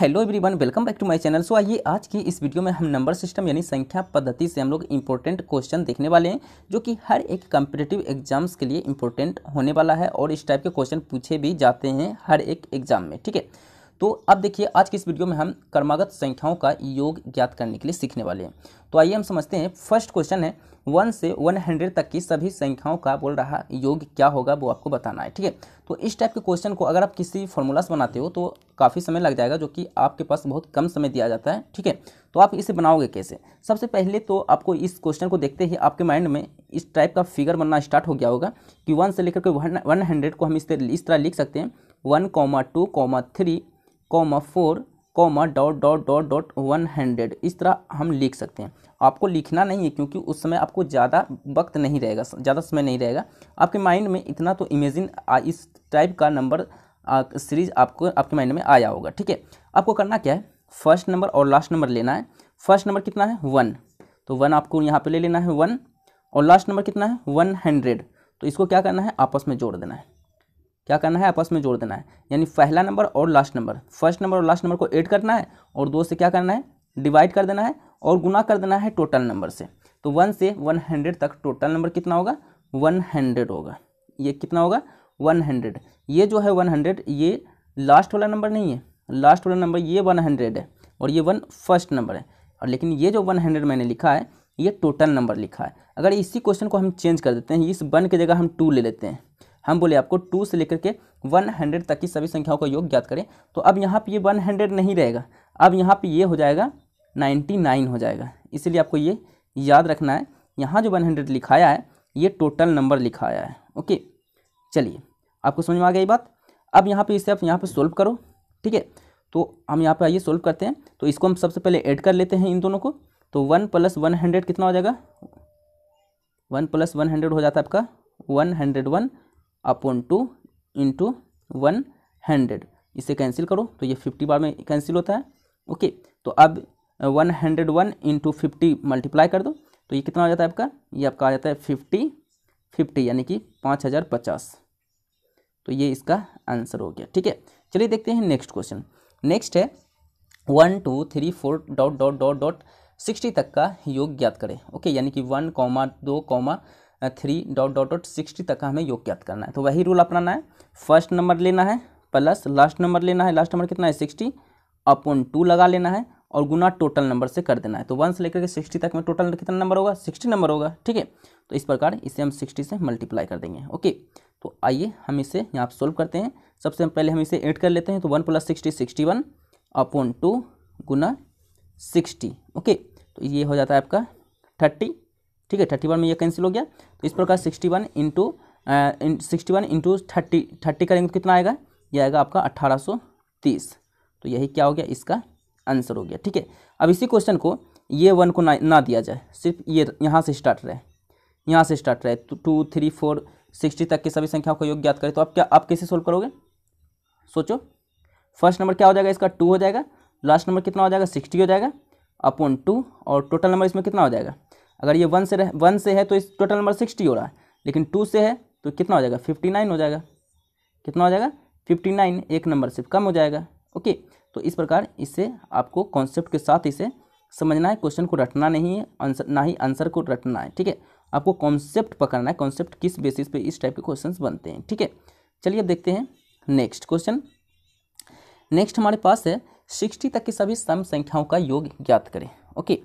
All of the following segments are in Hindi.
hello everyone welcome back to my channel so आइए आज की इस वीडियो में हम नंबर सिस्टम यानी संख्या पद्धति से हम लोग इंपॉर्टेंट क्वेश्चन देखने वाले हैं जो कि हर एक कम्पिटेटिव एग्जाम्स के लिए इंपॉर्टेंट होने वाला है और इस टाइप के क्वेश्चन पूछे भी जाते हैं हर एक एग्जाम में ठीक है तो अब देखिए आज की इस वीडियो में हम कर्मागत संख्याओं का योग ज्ञात करने के लिए सीखने वाले हैं तो आइए हम समझते हैं फर्स्ट क्वेश्चन है वन से वन हंड्रेड तक की सभी संख्याओं का बोल रहा योग क्या होगा वो आपको बताना है ठीक है तो इस टाइप के क्वेश्चन को अगर आप किसी फॉर्मूला से बनाते हो तो काफ़ी समय लग जाएगा जो कि आपके पास बहुत कम समय दिया जाता है ठीक है तो आप इसे बनाओगे कैसे सबसे पहले तो आपको इस क्वेश्चन को देखते ही आपके माइंड में इस टाइप का फिगर बनना स्टार्ट हो गया होगा कि वन से लेकर के वन हंड्रेड को हम इस तरह इस तरह लिख सकते हैं one comma two comma three comma four comma dot dot dot dot one hundred इस तरह हम लिख सकते हैं आपको लिखना नहीं है क्योंकि उस समय आपको ज़्यादा वक्त नहीं रहेगा ज़्यादा समय नहीं रहेगा आपके माइंड में इतना तो इमेजिन इस टाइप का नंबर सीरीज आपको आपके माइंड में आया होगा ठीक है आपको करना क्या है फर्स्ट नंबर और लास्ट नंबर लेना है फर्स्ट नंबर कितना है वन तो वन आपको यहाँ पर ले लेना है वन और लास्ट नंबर कितना है वन हंड्रेड तो इसको क्या करना है आपस में जोड़ देना है क्या करना है आपस में जोड़ देना है यानी पहला नंबर और लास्ट नंबर फर्स्ट नंबर और लास्ट नंबर को ऐड करना है और दो से क्या करना है डिवाइड कर देना है और गुना कर देना है टोटल नंबर से तो वन से वन हंड्रेड तक टोटल नंबर कितना होगा वन हंड्रेड होगा ये कितना होगा वन हंड्रेड ये जो है वन हंड्रेड ये लास्ट वाला नंबर नहीं है लास्ट वाला नंबर ये वन हंड्रेड है और ये वन फर्स्ट नंबर है और लेकिन ये जो वन हंड्रेड मैंने लिखा है ये टोटल नंबर लिखा है अगर इसी क्वेश्चन को हम चेंज कर देते हैं इस वन की जगह हम टू ले लेते हैं हम बोले आपको टू से लेकर के वन हंड्रेड तक की सभी संख्याओं का योग ज्ञात करें तो अब यहाँ पे ये वन हंड्रेड नहीं रहेगा अब यहाँ पे ये हो जाएगा नाइन्टी नाइन हो जाएगा इसलिए आपको ये याद रखना है यहाँ जो वन हंड्रेड लिखाया है ये टोटल नंबर लिखाया है ओके चलिए आपको समझ में आ गई बात अब यहाँ पर इसे आप यहाँ पर सोल्व करो ठीक है तो हम यहाँ पर आइए सोल्व करते हैं तो इसको हम सबसे पहले ऐड कर लेते हैं इन दोनों को तो वन प्लस वन हंड्रेड कितना हो जाएगा वन प्लस वन हंड्रेड हो जाता है आपका one hundred one upon two into one hundred इसे कैंसिल करो तो ये फिफ्टी बार में कैंसिल होता है ओके तो अब one hundred one into fifty multiply कर दो तो ये कितना आ जाता है आपका ये आपका आ जाता है फिफ्टी फिफ्टी यानी कि पाँच हज़ार पचास तो ये इसका आंसर हो गया ठीक है चलिए देखते हैं नेक्स्ट क्वेश्चन नेक्स्ट है one two three four dot dot dot dot sixty तक का योग ज्ञात करें ओके यानी कि वन कॉमा दो comma three dot dot dot sixty तक का हमें योग ज्ञात करना है तो वही रूल अपनाना है फर्स्ट नंबर लेना है प्लस लास्ट नंबर लेना है लास्ट नंबर कितना है सिक्सटी अपॉन टू लगा लेना है और गुना टोटल नंबर से कर देना है तो वन से लेकर के सिक्सटी तक में टोटल कितना नंबर होगा सिक्सटी नंबर होगा ठीक है तो इस प्रकार इसे हम सिक्सटी से मल्टीप्लाई कर देंगे ओके तो आइए हम इसे यहाँ सॉल्व करते हैं सबसे पहले हम इसे ऐड कर लेते हैं तो one plus sixty sixty one upon two गुना सिक्सटी ओके तो ये हो जाता है आपका थर्टी ठीक है थर्टी वन में ये कैंसिल हो गया तो इस प्रकार sixty one into sixty one into thirty thirty करेंगे तो कितना आएगा ये आएगा आपका अट्ठारह सौ तीस तो यही क्या हो गया इसका आंसर हो गया ठीक है अब इसी क्वेश्चन को ये वन को ना ना दिया जाए सिर्फ ये यहाँ से स्टार्ट रहे यहाँ से स्टार्ट रहे टू थ्री फोर सिक्सटी तक की सभी संख्याओं का योग ज्ञात करें तो आप क्या आप कैसे सोल्व करोगे सोचो फर्स्ट नंबर क्या हो जाएगा इसका टू हो जाएगा लास्ट नंबर कितना हो जाएगा सिक्सटी हो जाएगा अपॉन टू और टोटल नंबर इसमें कितना हो जाएगा अगर ये वन से रह वन से है तो इस टोटल नंबर सिक्सटी हो रहा है लेकिन टू से है तो कितना हो जाएगा फिफ्टी नाइन हो जाएगा कितना हो जाएगा फिफ्टी नाइन एक नंबर से कम हो जाएगा ओके तो इस प्रकार इसे आपको कॉन्सेप्ट के साथ इसे समझना है क्वेश्चन को रटना नहीं है आंसर ना ही आंसर को रटना है ठीक है आपको कॉन्सेप्ट पकड़ना है कॉन्सेप्ट किस बेसिस पर इस टाइप के क्वेश्चन बनते हैं ठीक है चलिए अब देखते हैं नेक्स्ट क्वेश्चन नेक्स्ट हमारे पास है सिक्सटी तक की सभी सम संख्याओं का योग ज्ञात करें ओके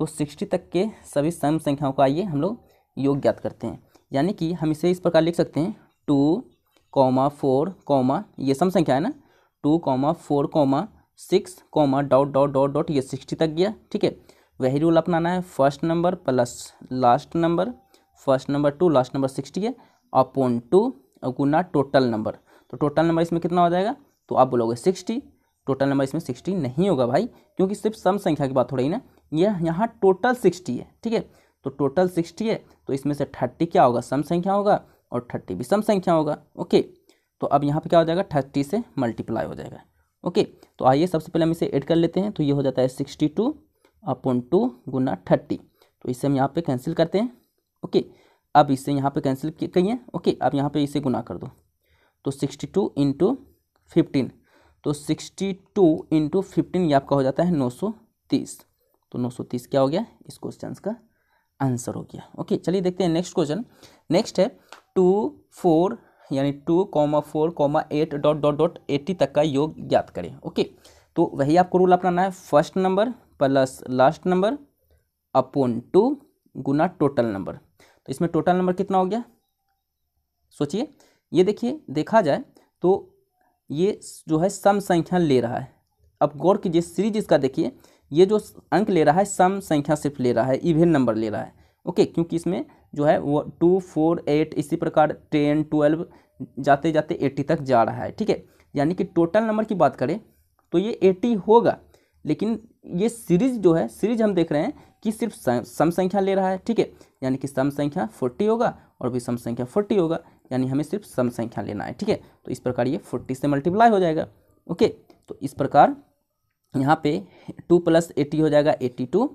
तो सिक्सटी तक के सभी सम संख्याओं का आइए हम लोग योग ज्ञात करते हैं यानी कि हम इसे इस प्रकार लिख सकते हैं टू कॉमा फोर कॉमा ये सम संख्या है ना two comma four comma six comma dot dot dot dot ये सिक्सटी तक गया ठीक है वही रूल अपनाना है first number plus last number first number two last number sixty है अपॉन टू गुना टोटल नंबर तो टोटल नंबर इसमें कितना हो जाएगा तो आप बोलोगे सिक्सटी टोटल नंबर इसमें सिक्सटी नहीं होगा भाई क्योंकि सिर्फ सम संख्या की बात हो रही ना यह यहाँ टोटल सिक्सटी है ठीक है तो टोटल सिक्सटी है तो इसमें से थर्टी क्या होगा सम संख्या होगा और थर्टी भी सम संख्या होगा ओके तो अब यहाँ पे क्या हो जाएगा थर्टी से मल्टीप्लाई हो जाएगा ओके तो आइए सबसे पहले हम इसे ऐड कर लेते हैं तो ये हो जाता है सिक्सटी टू अपॉन टू गुना थर्टी तो इसे हम यहाँ पे कैंसिल करते हैं ओके अब इसे यहाँ पे कैंसिल करिए ओके अब यहाँ पे इसे गुना कर दो तो सिक्सटी टू इंटू फिफ्टीन तो सिक्सटी टू इंटू फिफ्टीन ये आपका हो जाता है नौ सौ तीस तो 930 क्या हो गया इस क्वेश्चन का आंसर हो गया ओके चलिए देखते हैं नेक्स्ट क्वेश्चन नेक्स्ट है टू फोर यानी two comma four comma eight dot dot dot eighty तक का योग ज्ञात करें ओके तो वही आपको रूल अपनाना है first number plus last number upon two गुना टोटल नंबर तो इसमें टोटल नंबर कितना हो गया सोचिए ये देखिए देखा जाए तो ये जो है सम संख्या ले रहा है अब गौर कीजिए सीरीज इसका देखिए ये जो अंक ले रहा है सम संख्या सिर्फ ले रहा है इवेन नंबर ले रहा है ओके क्योंकि इसमें जो है वो टू फोर एट इसी प्रकार टेन ट्वेल्व जाते जाते एट्टी तक जा रहा है ठीक है यानी कि टोटल नंबर की बात करें तो ये एट्टी होगा लेकिन ये सीरीज जो है सीरीज हम देख रहे हैं कि सिर्फ सम संख्या ले रहा है ठीक है यानी कि सम संख्या फोर्टी होगा और भी सम संख्या फोर्टी होगा यानी हमें सिर्फ सम संख्या लेना है ठीक है तो इस प्रकार ये फोर्टी से मल्टीप्लाई हो जाएगा ओके तो इस प्रकार यहाँ पे टू प्लस एटी हो जाएगा एट्टी टू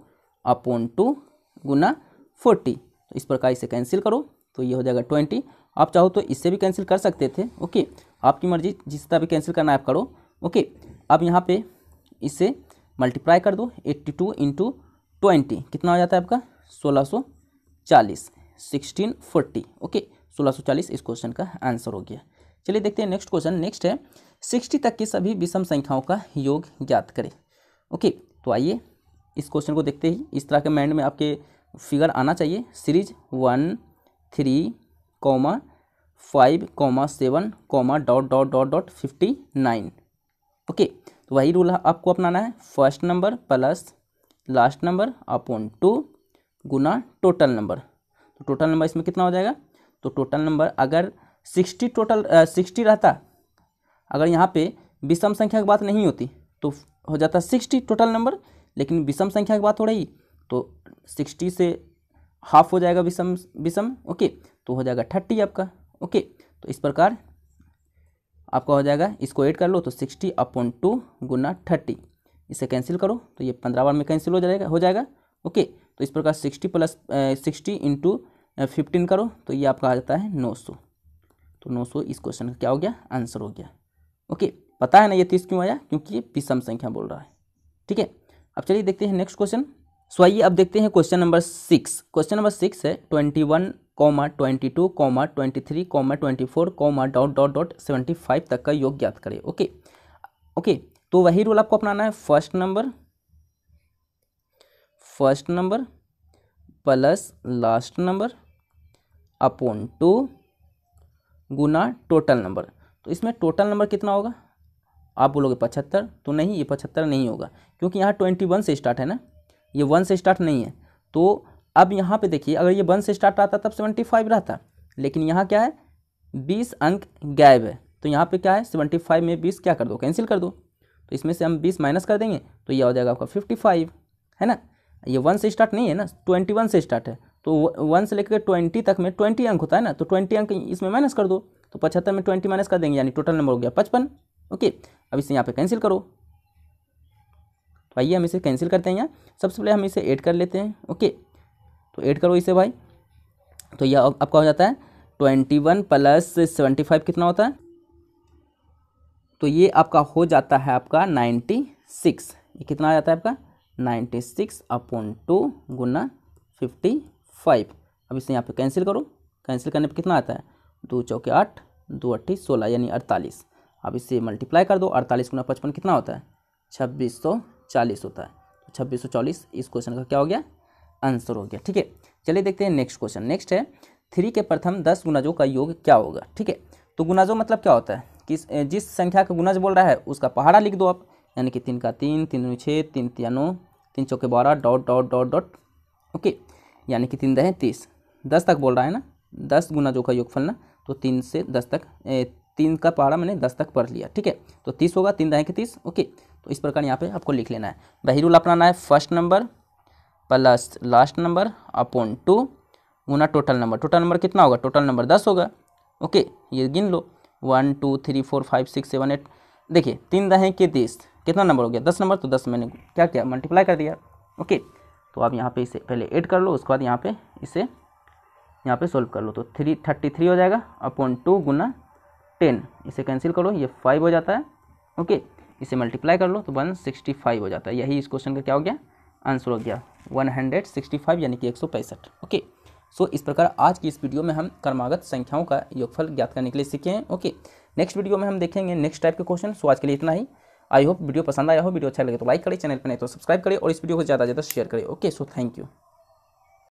अपॉन टू गुना फोर्टी तो इस प्रकार इसे कैंसिल करो तो ये हो जाएगा ट्वेंटी आप चाहो तो इससे भी कैंसिल कर सकते थे ओके आपकी मर्जी जिस तरह भी कैंसिल करना है आप करो ओके अब यहाँ पे इसे मल्टीप्लाई कर दो एट्टी टू इंटू ट्वेंटी कितना हो जाता है आपका सोलह सौ चालीस सिक्सटीन फोर्टी ओके सोलह सौ चालीस इस क्वेश्चन का आंसर हो गया चलिए देखते हैं नेक्स्ट क्वेश्चन नेक्स्ट है सिक्सटी तक की सभी विषम संख्याओं का योग ज्ञात करें ओके तो आइए इस क्वेश्चन को देखते ही इस तरह के माइंड में आपके फिगर आना चाहिए series one three comma five comma seven comma dot dot dot dot fifty nine okay तो वही रूल आपको अपनाना है first number plus last number upon two गुना टोटल नंबर तो टोटल नंबर इसमें कितना हो जाएगा तो टोटल नंबर अगर सिक्सटी टोटल सिक्सटी रहता अगर यहाँ पे विषम संख्या की बात नहीं होती तो हो जाता सिक्सटी टोटल नंबर लेकिन विषम संख्या की बात हो रही तो सिक्सटी से हाफ हो जाएगा विषम विषम ओके तो हो जाएगा थर्टी आपका ओके तो इस प्रकार आपका हो जाएगा इसको ऐड कर लो तो सिक्सटी अपॉन टू गुना थर्टी इसे कैंसिल करो तो ये पंद्रह बार में कैंसिल हो जाएगा हो जाएगा ओके तो इस प्रकार sixty plus sixty into fifteen करो तो ये आपका आ जाता है नौ सौ तो नौ सौ इस क्वेश्चन का क्या हो गया आंसर हो गया ओके पता है ना ये तीस क्यों आया क्योंकि ये विषम संख्या बोल रहा है ठीक है अब चलिए देखते हैं नेक्स्ट क्वेश्चन सो आइए अब देखते हैं question number six question number six है twenty one comma twenty two comma twenty three comma twenty four comma dot dot dot seventy five तक का योग ज्ञात करें ओके ओके तो वही रूल आपको अपनाना है first number first number plus last number upon two गुना टोटल नंबर तो इसमें टोटल नंबर कितना होगा आप बोलोगे पचहत्तर तो नहीं ये पचहत्तर नहीं होगा क्योंकि यहाँ ट्वेंटी वन से स्टार्ट है ना ये वन से स्टार्ट नहीं है तो अब यहाँ पे देखिए अगर ये वन से स्टार्ट आता तब सेवेंटी फाइव रहता लेकिन यहाँ क्या है बीस अंक गायब है तो यहाँ पे क्या है सेवेंटी फाइव में बीस क्या कर दो कैंसिल कर दो तो इसमें से हम बीस माइनस कर देंगे तो ये हो जाएगा आपका फिफ्टी फाइव है ना ये वन से स्टार्ट नहीं है ना ट्वेंटी वन से स्टार्ट है तो वन से लेकर ट्वेंटी तक में ट्वेंटी अंक होता है ना तो ट्वेंटी अंक इसमें माइनस कर दो तो पचहत्तर में ट्वेंटी माइनस कर देंगे यानी टोटल नंबर हो गया पचपन ओके अब इसे यहाँ पे कैंसिल करो तो आइए हम इसे कैंसिल करते हैं यहाँ सबसे पहले हम इसे ऐड कर लेते हैं ओके तो ऐड करो इसे भाई तो यह आपका हो जाता है twenty one plus seventy five कितना होता है तो ये आपका हो जाता है आपका नाइन्टी सिक्स ये कितना आ जाता है आपका नाइन्टी सिक्स अपॉन टू गुना फिफ्टी फाइव अब इसे यहाँ पे कैंसिल करो कैंसिल करने पे कितना आता है दो चौके आठ दो अट्ठी सोलह यानी अड़तालीस अब इसे मल्टीप्लाई कर दो अड़तालीस गुना पचपन कितना होता है छब्बीस सौ चालीस होता है तो छब्बीस सौ चालीस इस क्वेश्चन का क्या हो गया आंसर हो गया ठीक है चलिए देखते हैं नेक्स्ट क्वेश्चन नेक्स्ट है थ्री के प्रथम दस गुनाजों का योग क्या होगा ठीक है तो गुनाजो मतलब क्या होता है किस जिस संख्या का गुनाज बोल रहा है उसका पहाड़ा लिख दो आप यानी कि तीन का तीन तीन छः तीन तीन नौ तीन चौके बारह dot dot dot dot okay यानी कि तीन दहें तीस दस तक बोल रहा है ना दस गुना जो का योगफल ना तो तीन से दस तक ए, तीन का पहाड़ा मैंने दस तक पढ़ लिया ठीक है तो तीस होगा तीन दहें के तीस ओके तो इस प्रकार यहाँ पे आपको लिख लेना है वही रूल अपनाना है first number plus last number upon two गुना टोटल नंबर टोटल नंबर कितना होगा टोटल नंबर दस होगा ओके ये गिन लो one two three four five six seven eight देखिए तीन दहें के तीस कितना नंबर हो गया दस नंबर तो दस मैंने क्या किया मल्टीप्लाई कर दिया ओके तो आप यहाँ पे इसे पहले ऐड कर लो उसके बाद यहाँ पे इसे यहाँ पे सॉल्व कर लो तो थ्री थर्टी थ्री हो जाएगा अपॉन टू गुना टेन इसे कैंसिल करो ये फाइव हो जाता है ओके इसे मल्टीप्लाई कर लो तो वन सिक्सटी फाइव हो जाता है यही इस क्वेश्चन का क्या हो गया आंसर हो गया वन हंड्रेड सिक्सटी फाइव यानी कि एक सौ पैंसठ ओके सो इस प्रकार आज की इस वीडियो में हम कर्मागत संख्याओं का योगफल ज्ञात करने के लिए सीखे हैं ओके नेक्स्ट वीडियो में हम देखेंगे नेक्स्ट टाइप के क्वेश्चन सो आज के लिए इतना ही आई होप वीडियो पसंद आया हो वीडियो अच्छा लगे तो लाइक करें चैनल पर नहीं तो सब्सक्राइब करें और इस वीडियो को ज़्यादा से ज़्यादा शेयर करें ओके सो थैंक यू